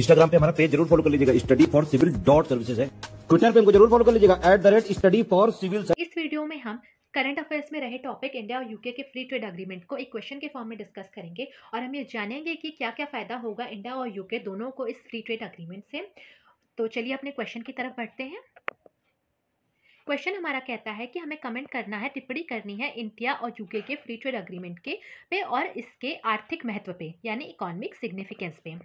Instagram पे हमारा page जरूर फॉलो कर लीजिएगा study for civil dot services है ट्विटर पे हमको जरूर फॉलो कर लीजिएगा at the rate study for civil इस वीडियो में हम करंट अफेयर्स में रहे टॉपिक इंडिया और यूके के फ्री ट्रेड अग्रीमेंट को एक क्वेश्चन के फॉर्म में डिस्कस करेंगे और हम ये जानेंगे कि क्या क्या फ़ायदा होगा इंडिया और यूके दोनों को इस फ्री ट्रेड अग्रीमेंट से तो चलिए अपने क्वेश्चन की तरफ बढ़ते हैं क्वेश्चन हमारा कहता है कि हमें कमेंट करना है टिप्पणी करनी है इंडिया और यूके के फ्री ट्रेड अग्रीमेंट के पे और इसके आर्थिक महत्व पे यानी इकोनॉमिक सिग्निफिकेंस पे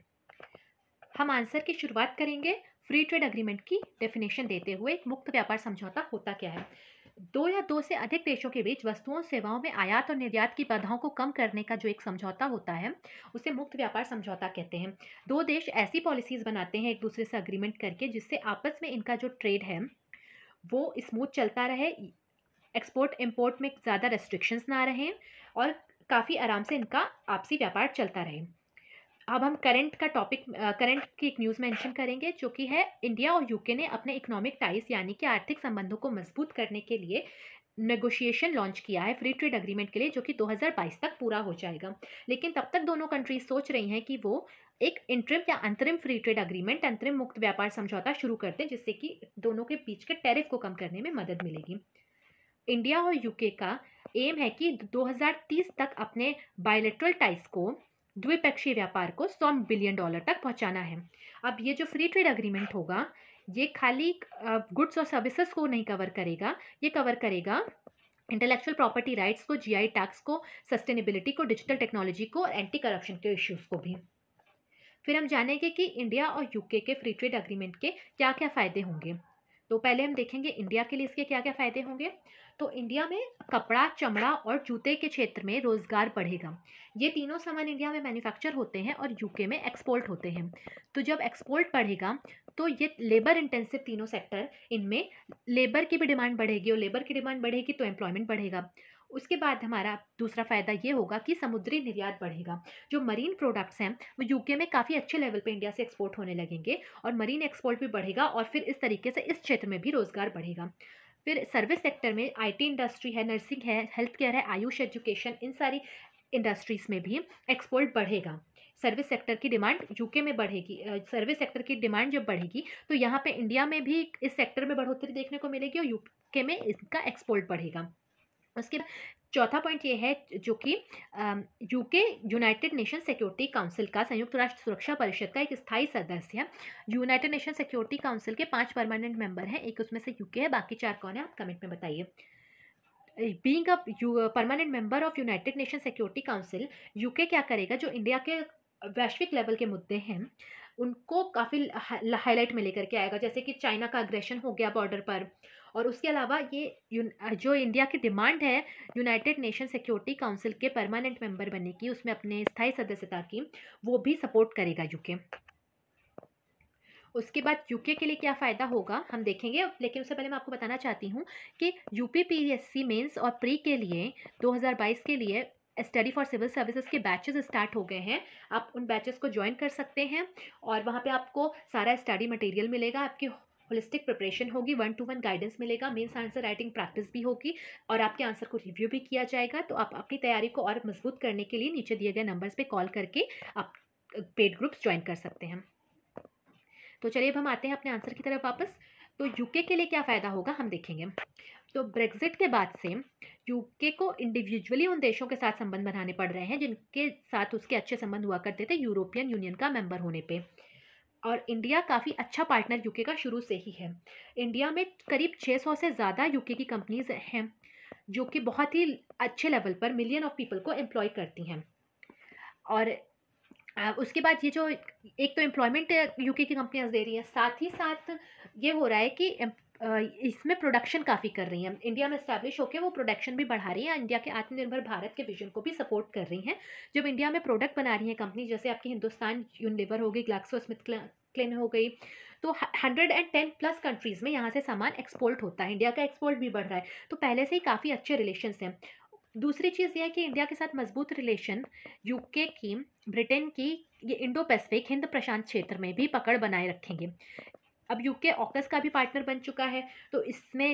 हम आंसर की शुरुआत करेंगे फ्री ट्रेड अग्रीमेंट की डेफिनेशन देते हुए एक मुक्त व्यापार समझौता होता क्या है दो या दो से अधिक देशों के बीच वस्तुओं सेवाओं में आयात और निर्यात की बाधाओं को कम करने का जो एक समझौता होता है उसे मुक्त व्यापार समझौता कहते हैं दो देश ऐसी पॉलिसीज बनाते हैं एक दूसरे से अग्रीमेंट करके जिससे आपस में इनका जो ट्रेड है वो स्मूथ चलता रहे एक्सपोर्ट इम्पोर्ट में ज़्यादा रेस्ट्रिक्शंस ना रहें और काफ़ी आराम से इनका आपसी व्यापार चलता रहे अब हम करंट का टॉपिक करंट की एक न्यूज़ मेंशन करेंगे जो कि है इंडिया और यूके ने अपने इकोनॉमिक टाइज यानी कि आर्थिक संबंधों को मजबूत करने के लिए नेगोशिएशन लॉन्च किया है फ्री ट्रेड अग्रीमेंट के लिए जो कि 2022 तक पूरा हो जाएगा लेकिन तब तक दोनों कंट्रीज सोच रही हैं कि वो एक इंटरिम या अंतरिम फ्री ट्रेड अग्रीमेंट अंतरिम मुक्त व्यापार समझौता शुरू करते हैं जिससे कि दोनों के बीच के टैरिफ को कम करने में मदद मिलेगी इंडिया और यूके का एम है कि 2030 तक अपने बायोलेट्रल टाइस को द्विपक्षीय व्यापार को सौ बिलियन डॉलर तक पहुंचाना है अब ये जो फ्री ट्रेड अग्रीमेंट होगा ये खाली गुड्स और सर्विसेज को नहीं कवर करेगा ये कवर करेगा इंटेलेक्चुअल प्रॉपर्टी राइट्स को जीआई टैक्स को सस्टेनेबिलिटी को डिजिटल टेक्नोलॉजी को और एंटी करप्शन के इश्यूज को भी फिर हम जानेंगे कि इंडिया और यूके के फ्री ट्रेड अग्रीमेंट के क्या क्या फ़ायदे होंगे तो पहले हम देखेंगे इंडिया के लिए इसके क्या क्या फ़ायदे होंगे तो इंडिया में कपड़ा चमड़ा और जूते के क्षेत्र में रोज़गार बढ़ेगा ये तीनों सामान इंडिया में मैन्युफैक्चर होते हैं और यूके में एक्सपोर्ट होते हैं तो जब एक्सपोर्ट बढ़ेगा तो ये लेबर इंटेंसिव तीनों सेक्टर इनमें लेबर की भी डिमांड बढ़ेगी और लेबर की डिमांड बढ़ेगी तो एम्प्लॉयमेंट बढ़ेगा उसके बाद हमारा दूसरा फ़ायदा ये होगा कि समुद्री निर्यात बढ़ेगा जो मरीन प्रोडक्ट्स हैं वो यूके में काफ़ी अच्छे लेवल पे इंडिया से एक्सपोर्ट होने लगेंगे और मरीन एक्सपोर्ट भी बढ़ेगा और फिर इस तरीके से इस क्षेत्र में भी रोज़गार बढ़ेगा फिर सर्विस सेक्टर में आईटी इंडस्ट्री है नर्सिंग है हेल्थ केयर है आयुष एजुकेशन इन सारी इंडस्ट्रीज़ में भी एक्सपोर्ट बढ़ेगा सर्विस सेक्टर की डिमांड यूके में बढ़ेगी सर्विस सेक्टर की डिमांड जब बढ़ेगी तो यहाँ पे इंडिया में भी इस सेक्टर में बढ़ोतरी देखने को मिलेगी और यूके में इसका एक्सपोर्ट बढ़ेगा उसके चौथा पॉइंट ये है जो कि UK United Nation Security Council का संयुक्त राष्ट्र सुरक्षा परिषद का एक स्थायी सदस्य है यूनाइटेड नेशन सिक्योरिटी काउंसिल के पांच परमानेंट मेंबर हैं एक उसमें से यूके है बाकी चार कौन है आप कमेंट में बताइए being a permanent member of United Nation Security Council UK क्या करेगा जो इंडिया के वैश्विक लेवल के मुद्दे हैं उनको काफ़ी हाईलाइट में लेकर के आएगा जैसे कि चाइना का अग्रेशन हो गया बॉर्डर पर और उसके अलावा ये जो इंडिया की डिमांड है यूनाइटेड नेशन सिक्योरिटी काउंसिल के परमानेंट मेंबर बनने की उसमें अपने स्थायी सदस्यता की वो भी सपोर्ट करेगा यूके उसके बाद यूके के लिए क्या फ़ायदा होगा हम देखेंगे लेकिन उससे पहले मैं आपको बताना चाहती हूँ कि U P P S C mains और प्री के लिए 2022 के लिए स्टडी फॉर सिविल सर्विसेज के बैचेस स्टार्ट हो गए हैं आप उन बैचेस को ज्वाइन कर सकते हैं और वहाँ पे आपको सारा स्टडी मटेरियल मिलेगा आपके होलिस्टिक प्रिपरेशन होगी वन टू वन गाइडेंस मिलेगा मेन्स आंसर राइटिंग प्रैक्टिस भी होगी और आपके आंसर को रिव्यू भी किया जाएगा तो आप अपनी तैयारी को और मजबूत करने के लिए नीचे दिए गए नंबर्स पर कॉल करके आप पेड ग्रुप्स ज्वाइन कर सकते हैं तो चलिए अब हम आते हैं अपने आंसर की तरफ वापस तो यूके के लिए क्या फ़ायदा होगा हम देखेंगे तो ब्रेग्जिट के बाद से यूके को इंडिविजुअली उन देशों के साथ संबंध बनाने पड़ रहे हैं जिनके साथ उसके अच्छे संबंध हुआ करते थे यूरोपियन यूनियन का मेंबर होने पे और इंडिया काफ़ी अच्छा पार्टनर यूके का शुरू से ही है इंडिया में करीब 600 से ज़्यादा यूके की कंपनीज हैं जो कि बहुत ही अच्छे लेवल पर मिलियन ऑफ पीपल को एम्प्लॉय करती हैं और उसके बाद ये जो एक तो एम्प्लॉयमेंट यूके की कंपनियाँ दे रही हैं साथ ही साथ ये हो रहा है कि इसमें प्रोडक्शन काफ़ी कर रही हैं इंडिया में इस्टेब्लिश होकर वो प्रोडक्शन भी बढ़ा रही हैं इंडिया के आत्मनिर्भर भारत के विजन को भी सपोर्ट कर रही हैं जब इंडिया में प्रोडक्ट बना रही हैं कंपनी जैसे आपकी हिंदुस्तान यूनिवर होगी ग्लैक्सो स्मिथ एक्सप्लेन हो गई तो hundred and ten plus countries में यहाँ से सामान एक्सपोर्ट होता है इंडिया का एक्सपोर्ट भी बढ़ रहा है तो पहले से ही काफ़ी अच्छे रिलेशन हैं दूसरी चीज़ यह है कि इंडिया के साथ मजबूत रिलेशन यूके की ब्रिटेन की ये इंडो पैसिफिक हिंद प्रशांत क्षेत्र में भी पकड़ बनाए रखेंगे अब यूके ऑकस का भी पार्टनर बन चुका है तो इसमें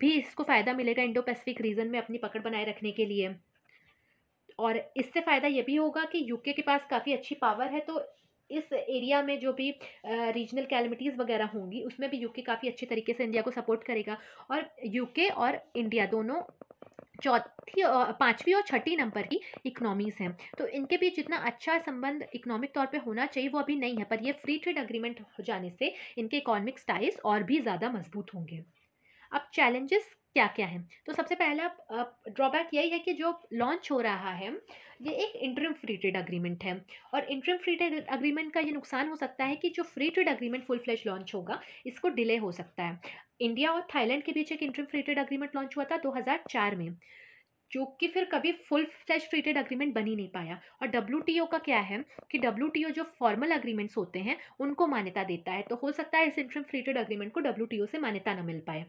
भी इसको फ़ायदा मिलेगा इंडो पैसिफिक रीजन में अपनी पकड़ बनाए रखने के लिए और इससे फ़ायदा ये भी होगा कि यूके के पास काफ़ी अच्छी पावर है तो इस एरिया में जो भी रीजनल कैलमिटीज़ वगैरह होंगी उसमें भी यूके काफ़ी अच्छे तरीके से इंडिया को सपोर्ट करेगा और यूके और इंडिया दोनों चौथी पांचवी और छठी नंबर की इकोनॉमीज़ हैं तो इनके बीच जितना अच्छा संबंध इकोनॉमिक तौर पे होना चाहिए वो अभी नहीं है पर ये फ्री ट्रेड एग्रीमेंट हो जाने से इनके इकोनॉमिक स्टाइल्स और भी ज़्यादा मजबूत होंगे अब चैलेंजेस क्या क्या है तो सबसे पहला ड्रॉबैक यही है कि जो लॉन्च हो रहा है ये एक इंटरम फ्री ट्रेड अग्रीमेंट है और इंटरम फ्री ट्रेड अग्रीमेंट का ये नुकसान हो सकता है कि जो free trade agreement full fledged launch होगा इसको डिले हो सकता है इंडिया और थाईलैंड के बीच एक interim free trade agreement launch हुआ था दो में जो कि फिर कभी फुल फ्लैश ट्रीटेड अग्रीमेंट बन ही नहीं पाया और डब्ल्यू का क्या है कि डब्ल्यू जो फॉर्मल अग्रीमेंट्स होते हैं उनको मान्यता देता है तो हो सकता है इस इंटरम फ्री ट्रेड अग्रीमेंट को डब्ल्यू से मान्यता न मिल पाए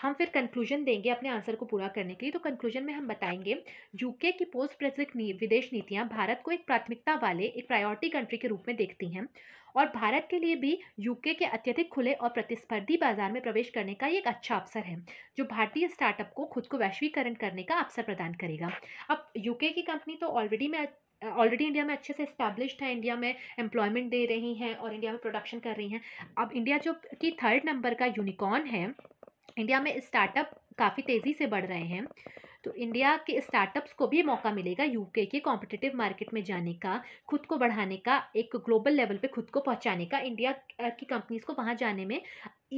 हम फिर कंक्लूजन देंगे अपने आंसर को पूरा करने के लिए तो कंक्लूजन में हम बताएंगे यूके की पोस्ट नी, विदेश नीतियां भारत को एक प्राथमिकता वाले एक प्रायोरिटी कंट्री के रूप में देखती हैं और भारत के लिए भी यूके के अत्यधिक खुले और प्रतिस्पर्धी बाजार में प्रवेश करने का एक अच्छा अवसर है जो भारतीय स्टार्टअप को खुद को वैश्वीकरण करने का अवसर प्रदान करेगा अब यूके की कंपनी तो ऑलरेडी में ऑलरेडी इंडिया में अच्छे से इस्टेब्लिश्ड है इंडिया में एम्प्लॉयमेंट दे रही हैं और इंडिया में प्रोडक्शन कर रही हैं अब इंडिया जो कि थर्ड नंबर का यूनिकॉर्न है इंडिया में स्टार्टअप काफ़ी तेज़ी से बढ़ रहे हैं तो इंडिया के स्टार्टअप्स को भी मौका मिलेगा यूके के कॉम्पिटिटिव मार्केट में जाने का खुद को बढ़ाने का एक ग्लोबल लेवल पे खुद को पहुंचाने का इंडिया की कंपनीज को वहां जाने में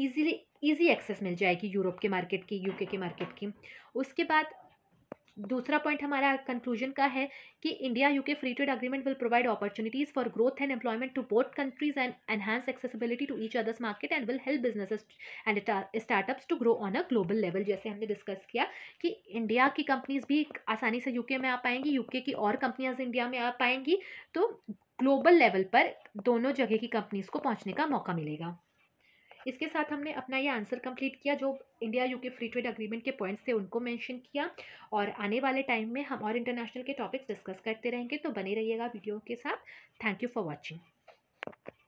इजीली इजी एक्सेस मिल जाएगी यूरोप के मार्केट की यूके के मार्केट की उसके बाद दूसरा पॉइंट हमारा कंक्लूजन का है कि India UK free trade agreement will provide opportunities for growth and employment to both countries and enhance accessibility to each other's market and will help business and startups to grow on a global level जैसे हमने discuss किया कि India की companies भी आसानी से UK में आ पाएंगी यूके की और कंपनियाज इंडिया में आ पाएंगी तो ग्लोबल लेवल पर दोनों जगह की कंपनीज को पहुंचने का मौका मिलेगा इसके साथ हमने अपना ये आंसर कंप्लीट किया जो India UK free trade agreement के पॉइंट्स थे उनको मेंशन किया और आने वाले टाइम में हम और इंटरनेशनल के टॉपिक्स डिस्कस करते रहेंगे तो बने रहिएगा वीडियो के साथ थैंक यू फॉर वॉचिंग